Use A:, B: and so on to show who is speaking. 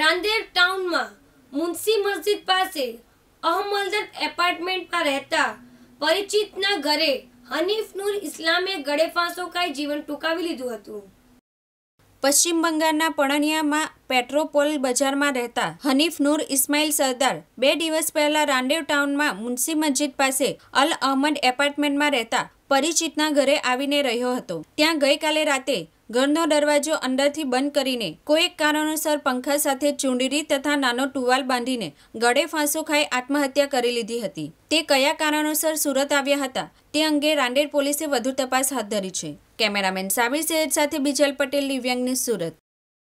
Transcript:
A: રાંદેર ટાઉનમાં મુનસી મસ્જિદ પાસે અહમલદર એપાર્ટમેન્ટમાં રહેતા પરિચિતના ઘરે હનીફ નૂર ઇસ્લામે ગળે ફાંસો ખાઈ જીવન ટૂંકાવી લીધું હતું
B: પશ્ચિમ બંગાળના પણનિયામાં પેટ્રોપોલ બજારમાં રહેતા હનીફ નૂર ઇસ્માઇલ સરદાર બે દિવસ પહેલા રાંડેવ ટાઉનમાં મુનસી મસ્જિદ પાસે અલ અહમદ એપાર્ટમેન્ટમાં રહેતા પરિચિતના ઘરે આવીને રહ્યો હતો ત્યાં ગઈકાલે રાતે ઘરનો દરવાજો અંદરથી બંધ કરીને કોઈક કારણોસર પંખા સાથે ચૂંડડી તથા નાનો ટુવાલ બાંધીને ગળે ફાંસો ખાઈ આત્મહત્યા કરી લીધી હતી તે કયા કારણોસર સુરત આવ્યા હતા તે અંગે રાંદેર પોલીસે વધુ તપાસ હાથ ધરી છે કેમેરામેન સાબિર સૈયદ સાથે બિજલ પટેલ દિવ્યાંગની સુરત